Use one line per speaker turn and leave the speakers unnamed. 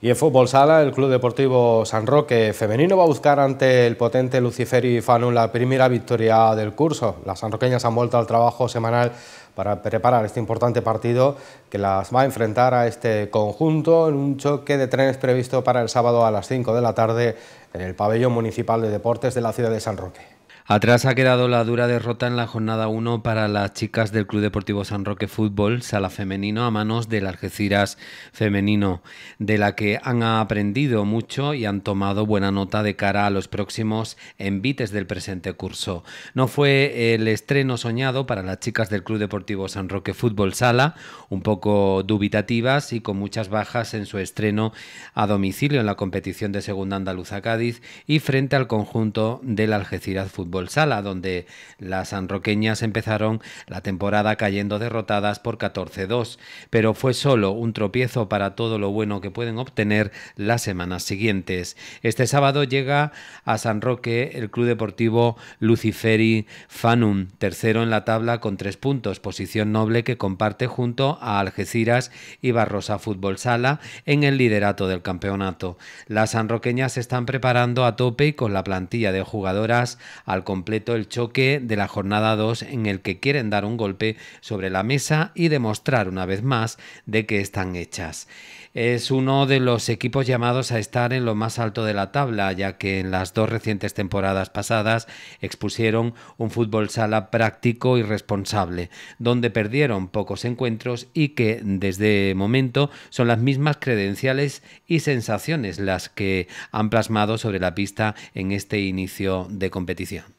Y en fútbol sala, el Club Deportivo San Roque femenino va a buscar ante el potente y Fanun la primera victoria del curso. Las sanroqueñas han vuelto al trabajo semanal para preparar este importante partido que las va a enfrentar a este conjunto en un choque de trenes previsto para el sábado a las 5 de la tarde en el pabellón municipal de deportes de la ciudad de San Roque.
Atrás ha quedado la dura derrota en la jornada 1 para las chicas del Club Deportivo San Roque Fútbol, sala femenino, a manos del Algeciras femenino, de la que han aprendido mucho y han tomado buena nota de cara a los próximos envites del presente curso. No fue el estreno soñado para las chicas del Club Deportivo San Roque Fútbol Sala, un poco dubitativas y con muchas bajas en su estreno a domicilio en la competición de Segunda Andaluza Cádiz y frente al conjunto del Algeciras Fútbol sala, donde las sanroqueñas empezaron la temporada cayendo derrotadas por 14-2, pero fue solo un tropiezo para todo lo bueno que pueden obtener las semanas siguientes. Este sábado llega a San Roque el Club Deportivo Luciferi Fanum, tercero en la tabla con tres puntos, posición noble que comparte junto a Algeciras y Barrosa Fútbol Sala en el liderato del campeonato. Las sanroqueñas se están preparando a tope y con la plantilla de jugadoras al completo el choque de la jornada 2 en el que quieren dar un golpe sobre la mesa y demostrar una vez más de que están hechas. Es uno de los equipos llamados a estar en lo más alto de la tabla, ya que en las dos recientes temporadas pasadas expusieron un fútbol sala práctico y responsable, donde perdieron pocos encuentros y que desde momento son las mismas credenciales y sensaciones las que han plasmado sobre la pista en este inicio de competición.